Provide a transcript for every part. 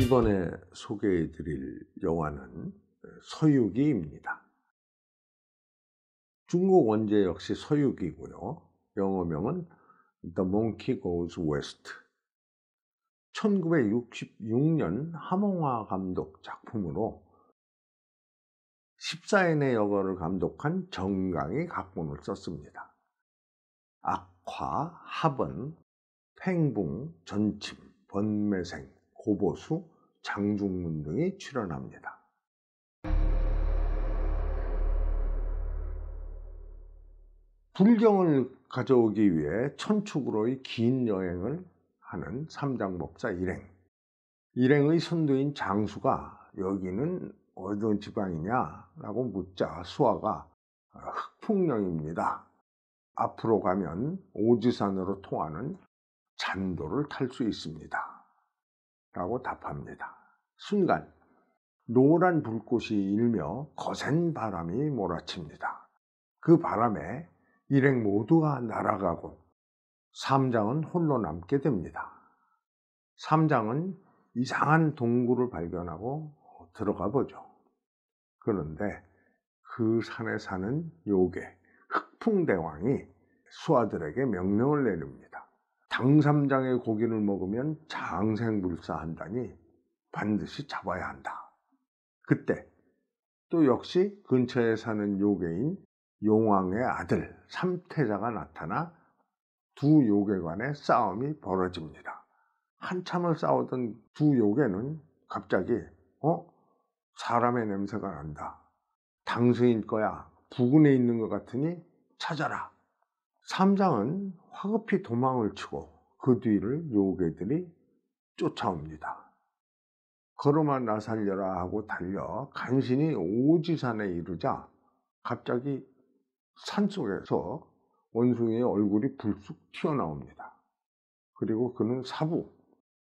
이번에 소개해 드릴 영화는 네, 서유기입니다. 중국 원제 역시 서유기고요. 영어명은 The Monkey Goes West. 1966년 하몽화 감독 작품으로 14인의 여거를 감독한 정강이 각본을 썼습니다. 악화, 합은, 팽붕, 전침, 번매생, 고보수, 장중문 등이 출연합니다. 불경을 가져오기 위해 천축으로의 긴 여행을 하는 삼장법사 일행. 일행의 선두인 장수가 여기는 어떤 지방이냐라고 묻자 수화가 흑풍령입니다. 앞으로 가면 오지산으로 통하는 잔도를 탈 수 있습니다. 라고 답합니다. 순간 노란 불꽃이 일며 거센 바람이 몰아칩니다. 그 바람에 일행 모두가 날아가고 삼장은 홀로 남게 됩니다. 삼장은 이상한 동굴을 발견하고 들어가 보죠. 그런데 그 산에 사는 요괴 흑풍대왕이 수아들에게 명령을 내립니다. 당삼장의 고기를 먹으면 장생불사한다니 반드시 잡아야 한다. 그때 또 역시 근처에 사는 요괴인 용왕의 아들 삼태자가 나타나 두 요괴 간의 싸움이 벌어집니다. 한참을 싸우던 두 요괴는 갑자기 어? 사람의 냄새가 난다. 당수인 거야. 부근에 있는 것 같으니 찾아라. 삼장은 화급히 도망을 치고 그 뒤를 요괴들이 쫓아옵니다. 걸어만 나살려라 하고 달려 간신히 오지산에 이르자 갑자기 산속에서 원숭이의 얼굴이 불쑥 튀어나옵니다. 그리고 그는 사부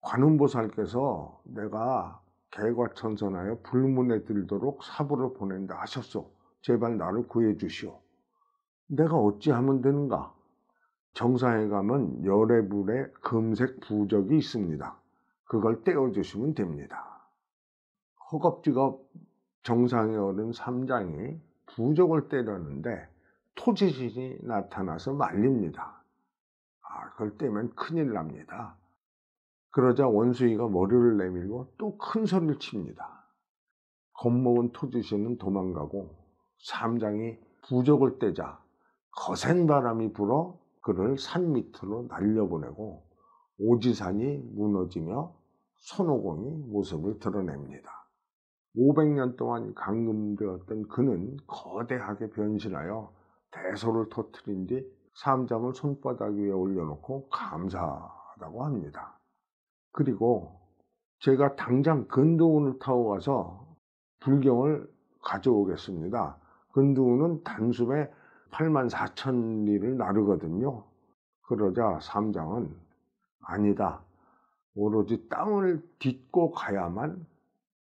관음보살께서 내가 개과천선하여 불문에 들도록 사부를 보낸다 하셨소. 제발 나를 구해 주시오. 내가 어찌하면 되는가? 정사에 가면 열애불에 금색 부적이 있습니다. 그걸 떼어주시면 됩니다. 허겁지겁 정상에 오른 삼장이 부적을 떼려는데 토지신이 나타나서 말립니다. 아, 그걸 떼면 큰일 납니다. 그러자 원숭이가 머리를 내밀고 또 큰 소리를 칩니다. 겁먹은 토지신은 도망가고 삼장이 부적을 떼자 거센 바람이 불어 그를 산 밑으로 날려보내고 오지산이 무너지며 손오공이 모습을 드러냅니다. 500년 동안 감금되었던 그는 거대하게 변신하여 대소를 터트린 뒤 삼장을 손바닥 위에 올려놓고 감사하다고 합니다. 그리고 제가 당장 근두운을 타고 가서 불경을 가져오겠습니다. 근두운은 단숨에 8만 4천 리를 나르거든요. 그러자 삼장은 아니다. 오로지 땅을 딛고 가야만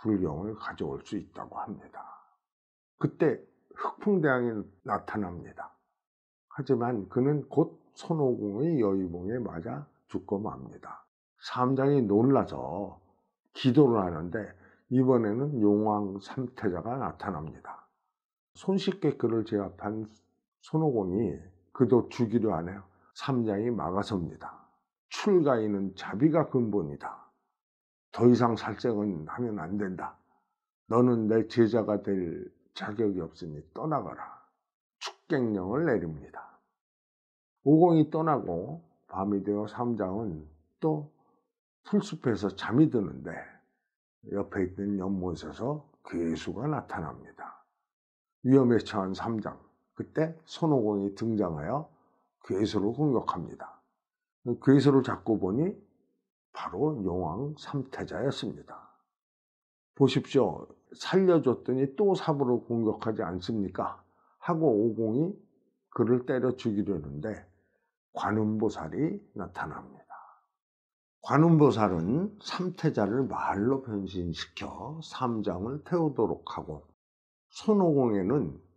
불경을 가져올 수 있다고 합니다. 그때 흑풍대왕이 나타납니다. 하지만 그는 곧 손오공의 여의봉에 맞아 죽고 맙니다. 삼장이 놀라서 기도를 하는데 이번에는 용왕 삼태자가 나타납니다. 손쉽게 그를 제압한 손오공이 그도 주기로 하네요 삼장이 막아섭니다. 출가인은 자비가 근본이다. 더 이상 살생은 하면 안 된다. 너는 내 제자가 될 자격이 없으니 떠나가라. 축객령을 내립니다. 오공이 떠나고 밤이 되어 삼장은 또 풀숲에서 잠이 드는데 옆에 있던 연못에서 괴수가 나타납니다. 위험에 처한 삼장. 그때 손오공이 등장하여 괴수를 공격합니다. 괴수를 잡고 보니 바로 용왕 삼태자였습니다. 보십시오. 살려줬더니 또 삽으로 공격하지 않습니까? 하고 오공이 그를 때려 죽이려는데 관음보살이 나타납니다. 관음보살은 삼태자를 말로 변신시켜 삼장을 태우도록 하고 손오공에는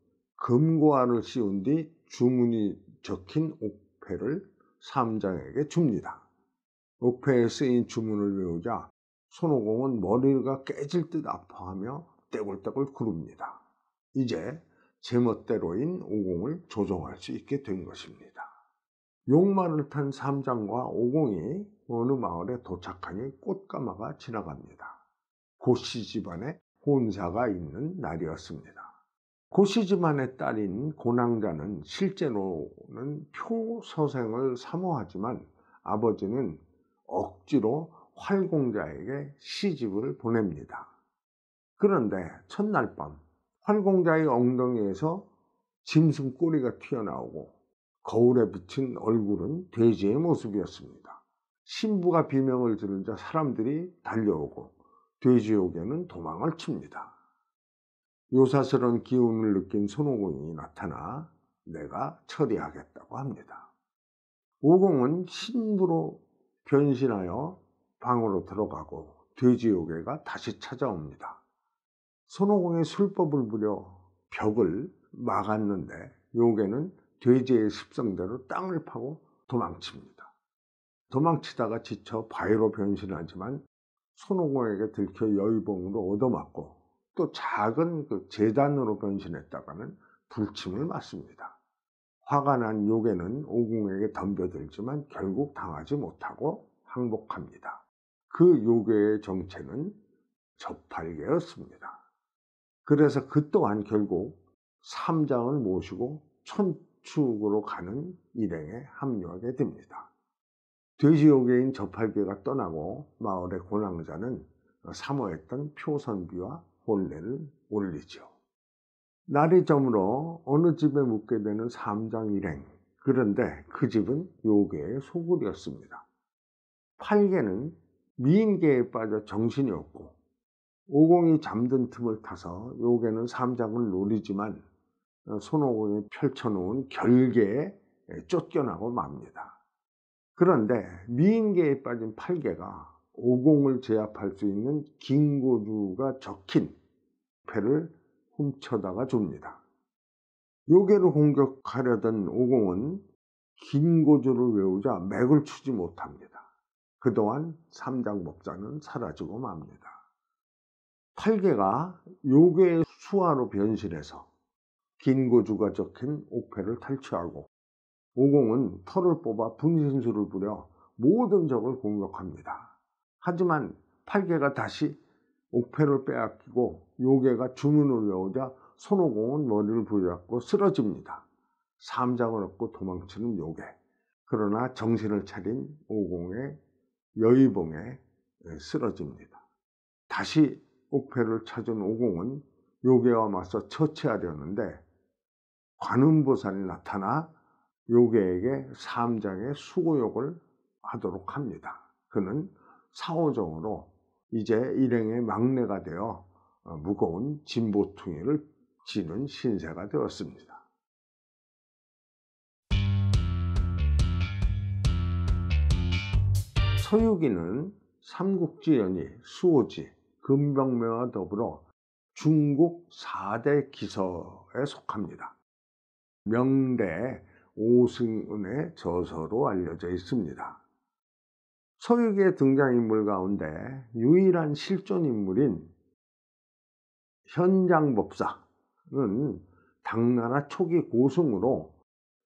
금고안을 씌운 뒤 주문이 적힌 옥패를 삼장에게 줍니다. 옥패에 쓰인 주문을 외우자 손오공은 머리가 깨질 듯 아파하며 떼굴떼굴 구릅니다. 이제 제멋대로인 오공을 조종할 수 있게 된 것입니다. 용마를 탄 삼장과 오공이 어느 마을에 도착하니 꽃가마가 지나갑니다. 고씨 집안에 혼사가 있는 날이었습니다. 고시즈만의 딸인 고낭자는 실제로는 표서생을 사모하지만 아버지는 억지로 활공자에게 시집을 보냅니다. 그런데 첫날 밤 활공자의 엉덩이에서 짐승 꼬리가 튀어나오고 거울에 비친 얼굴은 돼지의 모습이었습니다. 신부가 비명을 지르자 사람들이 달려오고 돼지에게는 도망을 칩니다. 요사스러운 기운을 느낀 손오공이 나타나 내가 처리하겠다고 합니다. 오공은 신부로 변신하여 방으로 들어가고 돼지요괴가 다시 찾아옵니다. 손오공의 술법을 부려 벽을 막았는데 요괴는 돼지의 습성대로 땅을 파고 도망칩니다. 도망치다가 지쳐 바위로 변신하지만 손오공에게 들켜 여의봉으로 얻어맞고 또 작은 그 재단으로 변신했다가는 불침을 맞습니다. 화가 난 요괴는 오궁에게 덤벼들지만 결국 당하지 못하고 항복합니다. 그 요괴의 정체는 저팔계였습니다. 그래서 그 또한 결국 삼장을 모시고 천축으로 가는 일행에 합류하게 됩니다. 돼지요괴인 저팔계가 떠나고 마을의 고랑자는 사모했던 표선비와 본래를 올리죠. 날이 저물어 어느 집에 묵게 되는 삼장 일행. 그런데 그 집은 요괴의 소굴이었습니다. 팔개는 미인계에 빠져 정신이 없고 오공이 잠든 틈을 타서 요괴는 삼장을 노리지만 손오공이 펼쳐놓은 결계에 쫓겨나고 맙니다. 그런데 미인계에 빠진 팔개가 오공을 제압할 수 있는 긴고주가 적힌 폐를 훔쳐다가 줍니다. 요괴를 공격하려던 오공은 긴 고조를 외우자 맥을 추지 못합니다. 그동안 삼장법자는 사라지고 맙니다. 팔개가 요괴의 수화로 변신해서 긴 고주가 적힌 옥패를 탈취하고 오공은 털을 뽑아 분신술을 부려 모든 적을 공격합니다. 하지만 팔개가 다시 옥패를 빼앗기고 요괴가 주문을 외우자 손오공은 머리를 부여잡고 쓰러집니다. 삼장을 얻고 도망치는 요괴. 그러나 정신을 차린 오공의 여의봉에 예, 쓰러집니다. 다시 옥패를 찾은 오공은 요괴와 맞서 처치하려는데 관음보살이 나타나 요괴에게 삼장의 수고욕을 하도록 합니다. 그는 사오정으로 이제 일행의 막내가 되어 어, 무거운 진보퉁이를 지는 신세가 되었습니다. 서유기는 삼국지 연이 수호지, 금병매와 더불어 중국 4대 기서에 속합니다. 명대 오승은의 저서로 알려져 있습니다. 서유기의 등장인물 가운데 유일한 실존인물인 현장법사는 당나라 초기 고승으로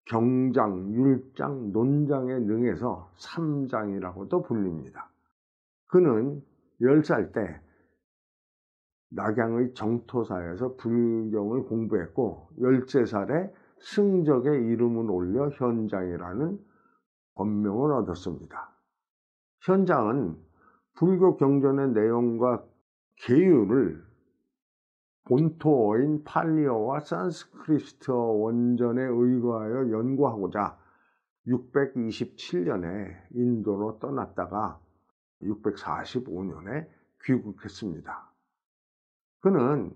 경장, 율장, 논장의 능에서 삼장이라고도 불립니다. 그는 10살 때 낙양의 정토사에서 불경을 공부했고 13살에 승적의 이름을 올려 현장이라는 권명을 얻었습니다. 현장은 불교 경전의 내용과 계율을 본토어인 팔리어와 산스크리트어 스 원전에 의거하여 연구하고자 627년에 인도로 떠났다가 645년에 귀국했습니다. 그는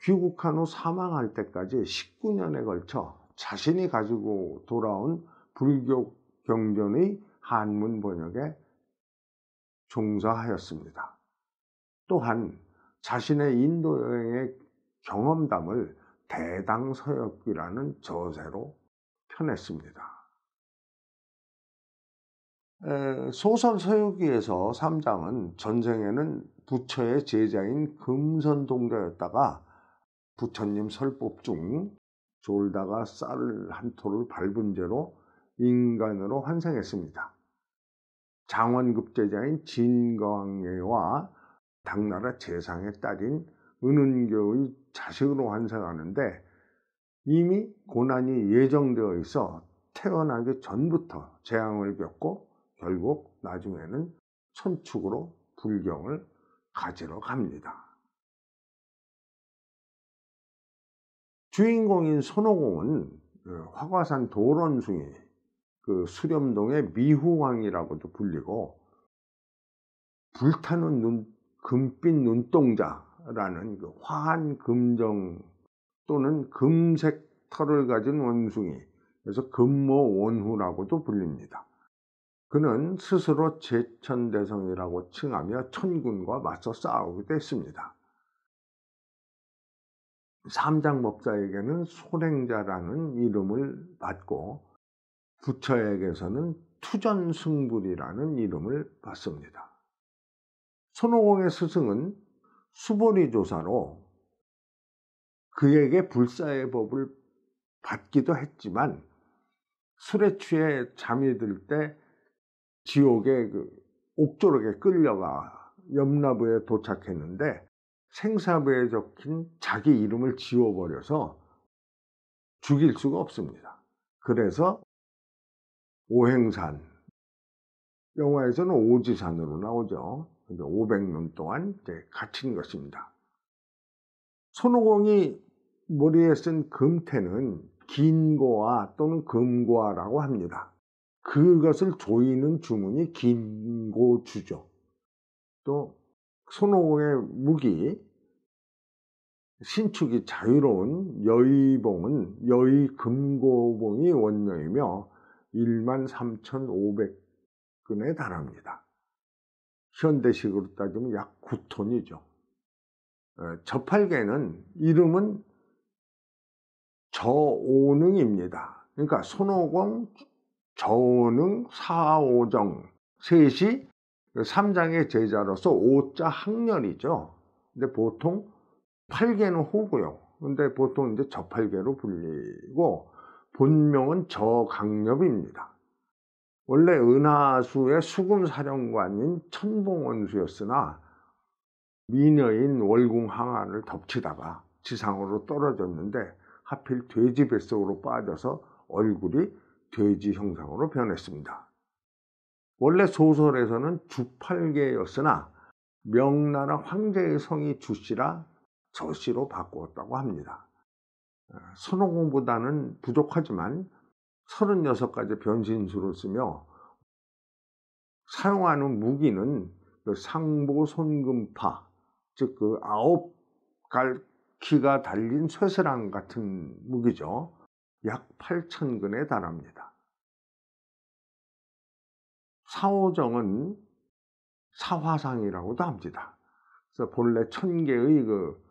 귀국한 후 사망할 때까지 19년에 걸쳐 자신이 가지고 돌아온 불교 경전의 한문 번역에 종사하였습니다. 또한 자신의 인도 여행의 경험담을 대당서역기라는 저세로 펴냈습니다. 소설 서유기에서 3장은 전쟁에는 부처의 제자인 금선동자였다가 부처님 설법 중 졸다가 쌀을 한 톨을 밟은 죄로 인간으로 환생했습니다. 장원급제자인 진광예와 당나라 재상의 딸인 은은교의 자식으로 환생하는데 이미 고난이 예정되어 있어 태어나기 전부터 재앙을 겪고 결국 나중에는 천축으로 불경을 가지러 갑니다. 주인공인 손오공은 그 화과산 도론숭이 그 수렴동의 미후왕이라고도 불리고 불타는 눈, 금빛 눈동자라는 그 화한 금정 또는 금색 털을 가진 원숭이 그래서 금모원후라고도 불립니다. 그는 스스로 제천대성이라고 칭하며 천군과 맞서 싸우기도 했습니다. 삼장법사에게는 소랭자라는 이름을 받고 부처에게서는 투전승불이라는 이름을 받습니다. 손오공의 스승은 수보리 조사로 그에게 불사의 법을 받기도 했지만 술에 취해 잠이 들 때 지옥의 그 옥조록에 끌려가 염라부에 도착했는데 생사부에 적힌 자기 이름을 지워버려서 죽일 수가 없습니다. 그래서 오행산. 영화에서는 오지산으로 나오죠. 500년 동안 갇힌 것입니다. 손오공이 머리에 쓴 금태는 긴고아 또는 금고아라고 합니다. 그것을 조이는 주문이 긴고주죠. 또 손오공의 무기 신축이 자유로운 여의봉은 여의금고봉이 원명이며 1 3,500근에 달합니다. 현대식으로 따지면 약 9톤이죠. 어, 저팔계는 이름은 저오능입니다. 그러니까 손오공, 저오능, 사오정 셋이 3장의 제자로서 오자 학년이죠. 근데 보통 8개는 호고요. 근데 보통 이제 저팔계로 불리고 본명은 저강엽입니다. 원래 은하수의 수금사령관인 천봉원수였으나 미녀인 월궁항안을 덮치다가 지상으로 떨어졌는데 하필 돼지 뱃속으로 빠져서 얼굴이 돼지 형상으로 변했습니다. 원래 소설에서는 주팔계였으나 명나라 황제의 성이 주씨라 저씨로 바꾸었다고 합니다. 선호공보다는 부족하지만 36가지 변신수를 쓰며 사용하는 무기는 그 상보 손금파 즉 그 아홉 갈퀴가 달린 쇠사랑 같은 무기죠. 약 8천근에 달합니다. 사오정은 사화상이라고도 합니다. 그래서 본래 천 개의 그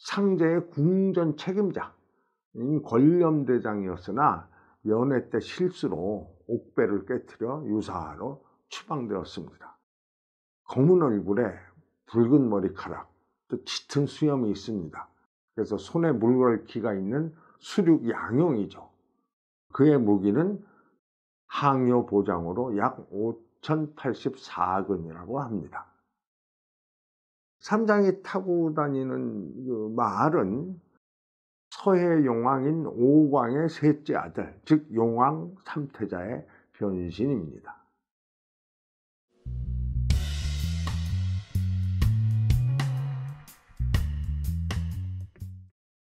상제의 궁전 책임자인 권렴대장이었으나 연회 때 실수로 옥배를 깨뜨려 유사하러 추방되었습니다. 검은 얼굴에 붉은 머리카락, 또 짙은 수염이 있습니다. 그래서 손에 물걸기가 있는 수륙 양용이죠. 그의 무기는 항요 보장으로 약 5,084근이라고 합니다. 삼장이 타고 다니는 그 말은 서해 용왕인 오광의 셋째 아들, 즉 용왕 삼태자의 변신입니다.